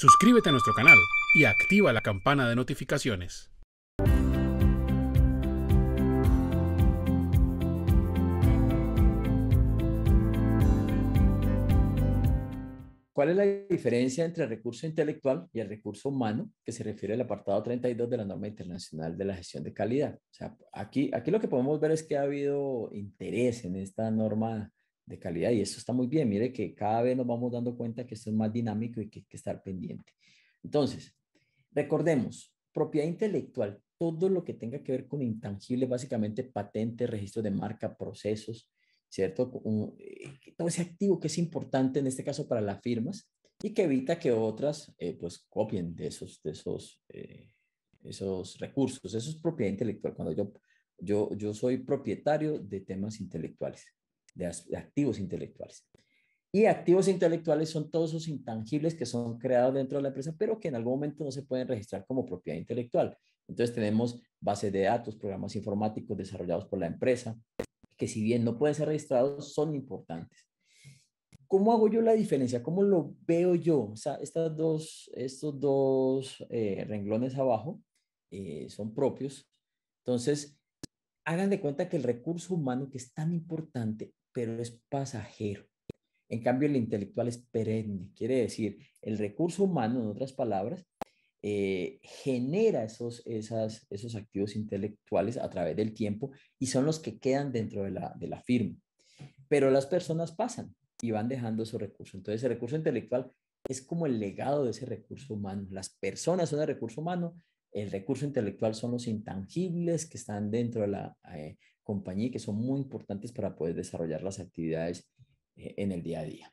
Suscríbete a nuestro canal y activa la campana de notificaciones. ¿Cuál es la diferencia entre el recurso intelectual y el recurso humano que se refiere al apartado 32 de la norma internacional de la gestión de calidad? O sea, aquí, aquí lo que podemos ver es que ha habido interés en esta norma de calidad y eso está muy bien. Mire que cada vez nos vamos dando cuenta que esto es más dinámico y que hay que estar pendiente. Entonces, recordemos, propiedad intelectual, todo lo que tenga que ver con intangibles, básicamente patentes, registros de marca, procesos, ¿cierto? Eh, todo ese activo que es importante en este caso para las firmas y que evita que otras eh, pues copien de esos, de esos, eh, esos recursos. Eso es propiedad intelectual. Cuando yo, yo, yo soy propietario de temas intelectuales de, activos intelectuales. Y activos intelectuales son todos esos intangibles que son creados dentro de la empresa, pero que en algún momento no se pueden registrar como propiedad intelectual. Entonces tenemos bases de datos, programas informáticos desarrollados por la empresa, que si bien no pueden ser registrados, son importantes. ¿Cómo hago yo la diferencia? ¿Cómo lo veo yo? O sea, estas dos, estos dos eh, renglones abajo eh, son propios. Entonces, hagan de cuenta que el recurso humano, que es tan importante, pero es pasajero. En cambio, el intelectual es perenne, quiere decir, el recurso humano, en otras palabras, eh, genera esos, esos activos intelectuales a través del tiempo y son los que quedan dentro de la, firma. Pero las personas pasan y van dejando su recurso. Entonces, el recurso intelectual es como el legado de ese recurso humano. Las personas son el recurso humano, el recurso intelectual son los intangibles que están dentro de la eh, compañía y que son muy importantes para poder desarrollar las actividades eh, en el día a día.